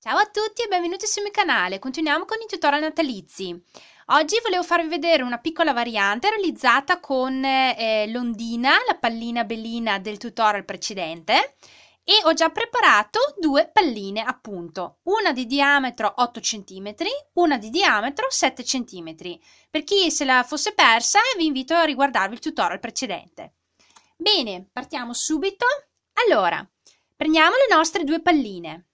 Ciao a tutti e benvenuti sul mio canale, continuiamo con i tutorial natalizi. Oggi volevo farvi vedere una piccola variante realizzata con eh, l'ondina, la pallina bellina del tutorial precedente e ho già preparato due palline appunto, una di diametro 8 cm, una di diametro 7 cm. Per chi se la fosse persa vi invito a riguardarvi il tutorial precedente. Bene, partiamo subito. Allora, prendiamo le nostre due palline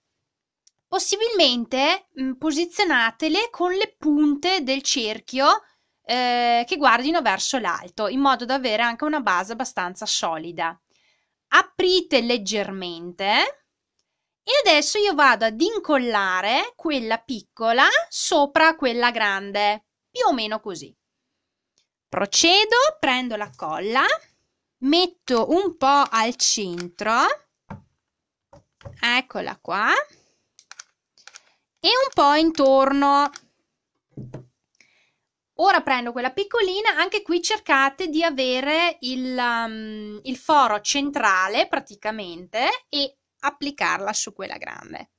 Possibilmente mh, mm, posizionatele con le punte del cerchio eh, che guardino verso l'alto, in modo da avere anche una base abbastanza solida. Aprite leggermente e adesso io vado ad incollare quella piccola sopra quella grande, più o meno così. Procedo, prendo la colla, metto un po' al centro, eccola qua, e un po' intorno. Ora prendo quella piccolina, anche qui cercate di avere il, um, il foro centrale praticamente e applicarla su quella grande.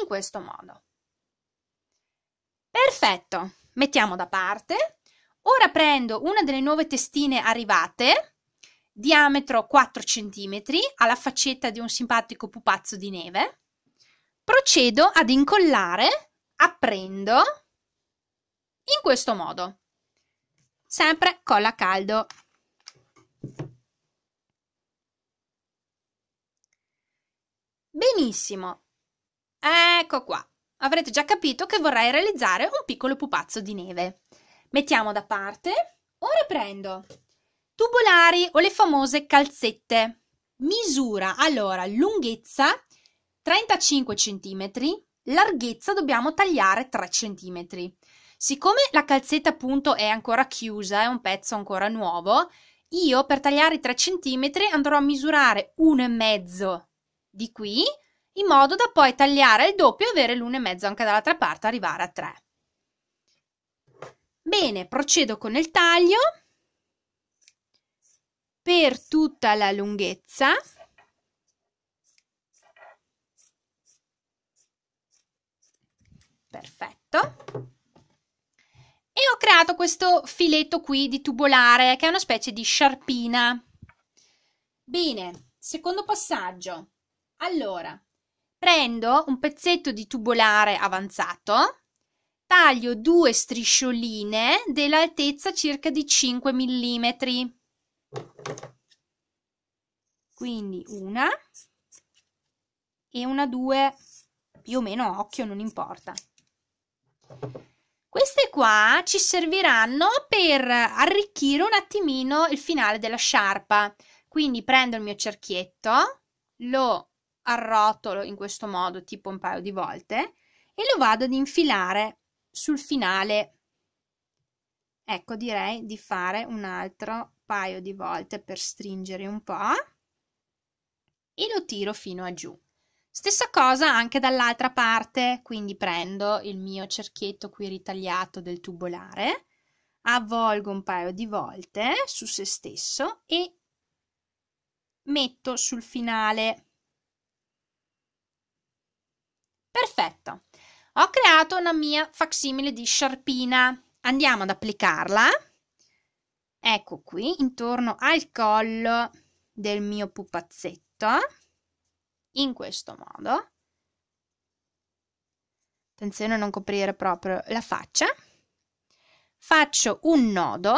In questo modo. Perfetto, mettiamo da parte. Ora prendo una delle nuove testine arrivate, diametro 4 cm, alla faccetta di un simpatico pupazzo di neve procedo ad incollare, aprendo in questo modo, sempre colla caldo. Benissimo, ecco qua, avrete già capito che vorrei realizzare un piccolo pupazzo di neve. Mettiamo da parte, ora prendo tubolari o le famose calzette. Misura allora lunghezza 35 cm, larghezza dobbiamo tagliare 3 cm. Siccome la calzetta appunto è ancora chiusa, è un pezzo ancora nuovo, io per tagliare i 3 cm andrò a misurare 1,5 di qui, in modo da poi tagliare il doppio e avere l'1,5 anche dall'altra parte, arrivare a 3. Bene, procedo con il taglio per tutta la lunghezza perfetto. E ho creato questo filetto qui di tubolare, che è una specie di sciarpina. Bene, secondo passaggio. Allora, prendo un pezzetto di tubolare avanzato, taglio due striscioline dell'altezza circa di 5 mm. Quindi una e una due, più o meno occhio, non importa. Queste qua ci serviranno per arricchire un attimino il finale della sciarpa. Quindi prendo il mio cerchietto, lo arrotolo in questo modo tipo un paio di volte e lo vado ad infilare sul finale. Ecco, direi di fare un altro paio di volte per stringere un po' e lo tiro fino a giù. Stessa cosa anche dall'altra parte, quindi prendo il mio cerchietto qui ritagliato del tubolare, avvolgo un paio di volte su se stesso e metto sul finale. Perfetto, ho creato una mia facsimile di sciarpina. Andiamo ad applicarla. Ecco qui, intorno al collo del mio pupazzetto in questo modo. Attenzione a non coprire proprio la faccia. Faccio un nodo.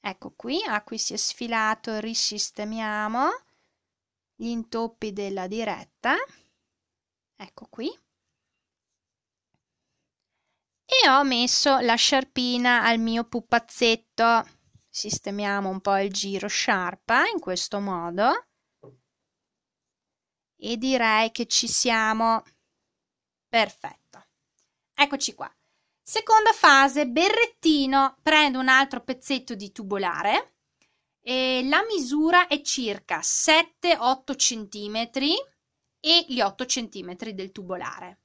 Ecco qui, ah, qui si è sfilato, risistemiamo gli intoppi della diretta. Ecco qui e ho messo la sciarpina al mio pupazzetto. Sistemiamo un po' il giro sciarpa in questo modo e direi che ci siamo. Perfetto. Eccoci qua. Seconda fase, berrettino. Prendo un altro pezzetto di tubolare e la misura è circa 7-8 cm e gli 8 cm del tubolare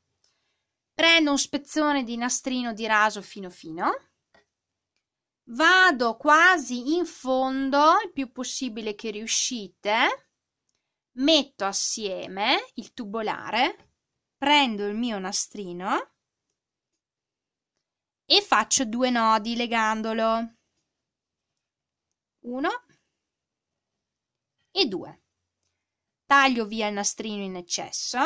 prendo un spezzone di nastrino di raso fino fino, vado quasi in fondo il più possibile che riuscite, metto assieme il tubolare, prendo il mio nastrino e faccio due nodi legandolo. Uno e due. Taglio via il nastrino in eccesso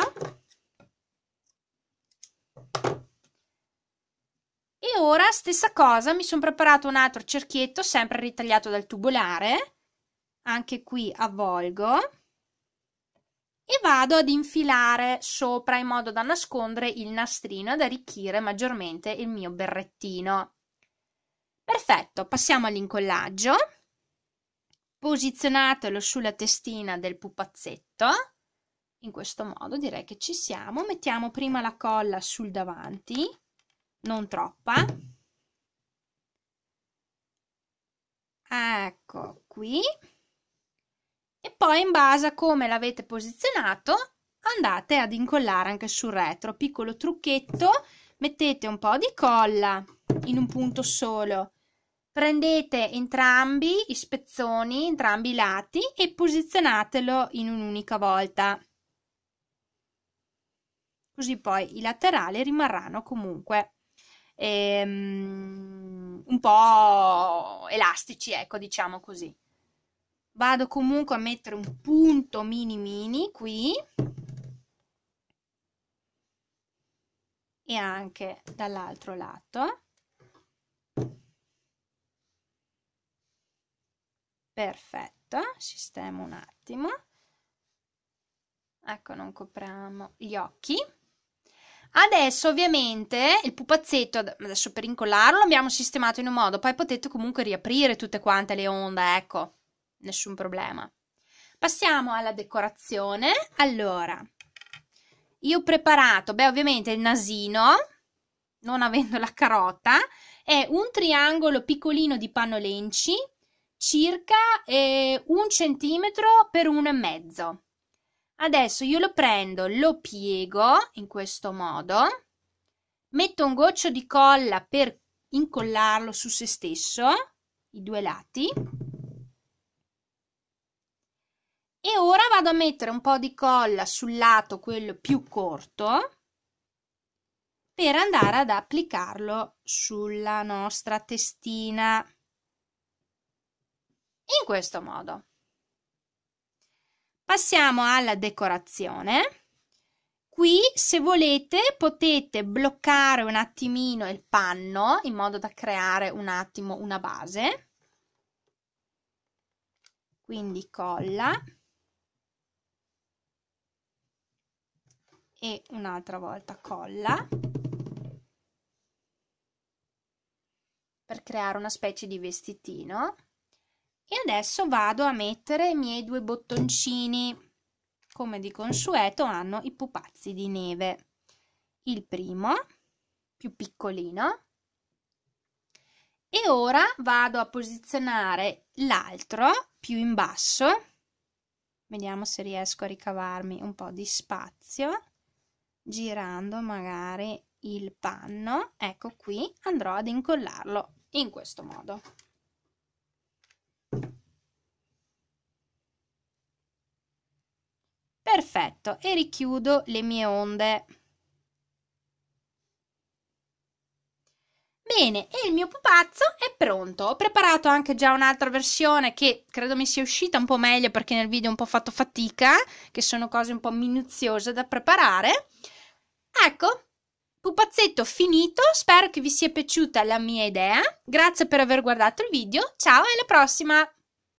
ora stessa cosa, mi sono preparato un altro cerchietto, sempre ritagliato dal tubolare, anche qui avvolgo e vado ad infilare sopra in modo da nascondere il nastrino ed arricchire maggiormente il mio berrettino. Perfetto, passiamo all'incollaggio. Posizionatelo sulla testina del pupazzetto. In questo modo direi che ci siamo. Mettiamo prima la colla sul davanti non troppa. Ecco qui. E poi in base a come l'avete posizionato andate ad incollare anche sul retro. Piccolo trucchetto, mettete un po' di colla in un punto solo. Prendete entrambi i spezzoni, entrambi i lati e posizionatelo in un'unica volta. Così poi i laterali rimarranno comunque ehm, un po' elastici, ecco, diciamo così. Vado comunque a mettere un punto mini mini qui e anche dall'altro lato. Perfetto, sistemo un attimo. Ecco, non copriamo gli occhi. Adesso ovviamente il pupazzetto, adesso per incollarlo abbiamo sistemato in un modo, poi potete comunque riaprire tutte quante le onde, ecco, nessun problema. Passiamo alla decorazione, allora, io ho preparato, beh ovviamente il nasino, non avendo la carota, è un triangolo piccolino di panno lenci, circa eh, un centimetro per uno e mezzo. Adesso io lo prendo, lo piego in questo modo, metto un goccio di colla per incollarlo su se stesso, i due lati, e ora vado a mettere un po' di colla sul lato, quello più corto, per andare ad applicarlo sulla nostra testina in questo modo. Passiamo alla decorazione. Qui se volete potete bloccare un attimino il panno in modo da creare un attimo una base. Quindi colla e un'altra volta colla per creare una specie di vestitino. E adesso vado a mettere i miei due bottoncini. Come di consueto hanno i pupazzi di neve. Il primo, più piccolino, e ora vado a posizionare l'altro più in basso vediamo se riesco a ricavarmi un po' di spazio girando magari il panno ecco qui andrò ad incollarlo in questo modo Perfetto, e richiudo le mie onde. Bene, e il mio pupazzo è pronto. Ho preparato anche già un'altra versione che credo mi sia uscita un po' meglio perché nel video ho un po' fatto fatica, che sono cose un po' minuziose da preparare. Ecco, pupazzetto finito, spero che vi sia piaciuta la mia idea. Grazie per aver guardato il video, ciao e alla prossima!